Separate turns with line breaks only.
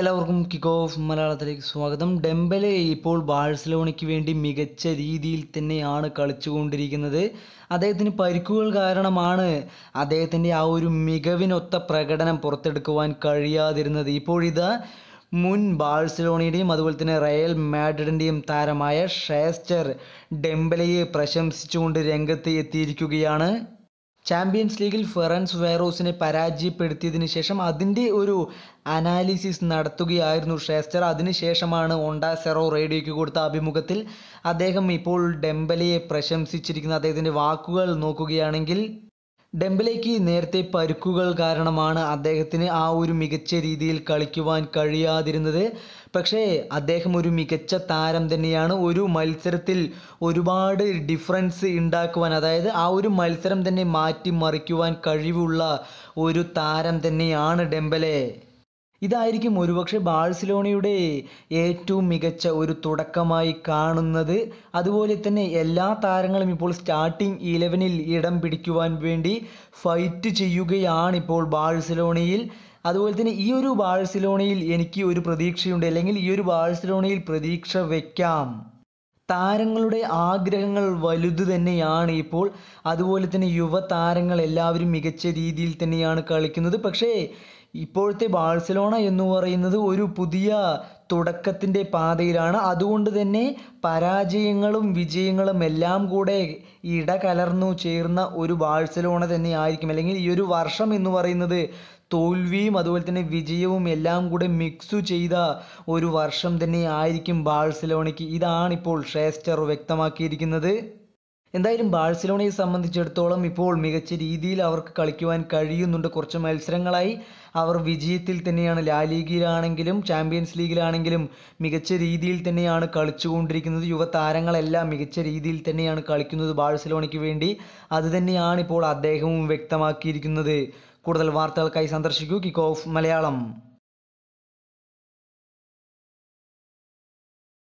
എല്ലാവർക്കും kick off മലയാളത്തിലേക്ക് സ്വാഗതം ഡെംബലെ ഇപ്പോൾ ബാഴ്സലോണയ്ക്ക് വേണ്ടി മികച്ച രീതിയിൽ തന്നെയാണ് കളിച്ചുകൊണ്ടിരിക്കുന്നത് അദ്ദേഹത്തിന് പരിക്കുകൾ കാരണമാണ് അദ്ദേഹത്തിൻ്റെ ആ ഒരു മികവിനൊത്ത പ്രകടനം പുറത്തെടുക്കുവാൻ കഴിയാതിരുന്നത് ഇപ്പോഴിത് മുൻ ബാഴ്സലോണയുടെയും അതുപോലെ തന്നെ റയൽ മാഡ്രിഡിൻ്റെയും താരമായ ഷേസ്റ്റർ ഡെംബലയെ പ്രശംസിച്ചുകൊണ്ട് രംഗത്ത് എത്തിയിരിക്കുകയാണ് ചാമ്പ്യൻസ് ലീഗിൽ ഫെറൻസ് വേറോസിനെ പരാജയപ്പെടുത്തിയതിന് ശേഷം അതിൻ്റെ ഒരു അനാലിസിസ് നടത്തുകയായിരുന്നു ഷേസ്റ്റർ അതിനുശേഷമാണ് ഒണ്ടാ സെറോ റേഡിയോയ്ക്ക് കൊടുത്ത അഭിമുഖത്തിൽ അദ്ദേഹം ഇപ്പോൾ ഡെംബലിയെ പ്രശംസിച്ചിരിക്കുന്ന അദ്ദേഹത്തിൻ്റെ വാക്കുകൾ നോക്കുകയാണെങ്കിൽ ഡെംബലേക്ക് നേരത്തെ പരുക്കുകൾ കാരണമാണ് അദ്ദേഹത്തിന് ആ ഒരു മികച്ച രീതിയിൽ കളിക്കുവാൻ കഴിയാതിരുന്നത് പക്ഷേ അദ്ദേഹം ഒരു മികച്ച താരം തന്നെയാണ് ഒരു മത്സരത്തിൽ ഒരുപാട് ഡിഫറൻസ് ഉണ്ടാക്കുവാൻ അതായത് ആ ഒരു മത്സരം തന്നെ മാറ്റിമറിക്കുവാൻ കഴിവുള്ള ഒരു താരം തന്നെയാണ് ഡെംബലെ ഇതായിരിക്കും ഒരുപക്ഷെ ബാഴ്സലോണയുടെ ഏറ്റവും മികച്ച ഒരു തുടക്കമായി കാണുന്നത് അതുപോലെ തന്നെ എല്ലാ താരങ്ങളും ഇപ്പോൾ സ്റ്റാർട്ടിംഗ് ഇലവനിൽ ഇടം പിടിക്കുവാൻ വേണ്ടി ഫൈറ്റ് ചെയ്യുകയാണ് ഇപ്പോൾ ബാഴ്സലോണയിൽ അതുപോലെ തന്നെ ഈ ഒരു ബാഴ്സലോണയിൽ എനിക്ക് ഒരു പ്രതീക്ഷയുണ്ട് അല്ലെങ്കിൽ ഈ ഒരു ബാഴ്സലോണയിൽ പ്രതീക്ഷ വയ്ക്കാം താരങ്ങളുടെ ആഗ്രഹങ്ങൾ വലുത് തന്നെയാണ് ഇപ്പോൾ അതുപോലെ തന്നെ യുവ താരങ്ങൾ എല്ലാവരും മികച്ച രീതിയിൽ തന്നെയാണ് കളിക്കുന്നത് പക്ഷേ ഇപ്പോഴത്തെ ബാഴ്സലോണ എന്ന് പറയുന്നത് ഒരു പുതിയ തുടക്കത്തിൻ്റെ പാതയിലാണ് അതുകൊണ്ട് തന്നെ പരാജയങ്ങളും വിജയങ്ങളും എല്ലാം കൂടെ ഇടകലർന്നു ചേർന്ന ഒരു ബാഴ്സലോണ തന്നെ ആയിരിക്കും അല്ലെങ്കിൽ ഈ ഒരു വർഷം എന്ന് പറയുന്നത് തോൽവിയും അതുപോലെ തന്നെ വിജയവും എല്ലാം കൂടെ മിക്സ് ചെയ്ത ഒരു വർഷം തന്നെ ആയിരിക്കും ബാഴ്സലോണയ്ക്ക് ഇതാണിപ്പോൾ ഷേസ്റ്റർ വ്യക്തമാക്കിയിരിക്കുന്നത് എന്തായാലും ബാഴ്സലോണയെ സംബന്ധിച്ചിടത്തോളം ഇപ്പോൾ മികച്ച രീതിയിൽ അവർക്ക് കളിക്കുവാൻ കഴിയുന്നുണ്ട് കുറച്ച് മത്സരങ്ങളായി അവർ വിജയത്തിൽ തന്നെയാണ് ലാലീഗിലാണെങ്കിലും ചാമ്പ്യൻസ് ലീഗിലാണെങ്കിലും മികച്ച രീതിയിൽ തന്നെയാണ് കളിച്ചുകൊണ്ടിരിക്കുന്നത് യുവതാരങ്ങളെല്ലാം മികച്ച രീതിയിൽ തന്നെയാണ് കളിക്കുന്നത് ബാഴ്സലോണയ്ക്ക് വേണ്ടി അതുതന്നെയാണ് ഇപ്പോൾ അദ്ദേഹവും വ്യക്തമാക്കിയിരിക്കുന്നത് കൂടുതൽ വാർത്തകൾക്കായി സന്ദർശിക്കൂ കിക്ക് ഓഫ് മലയാളം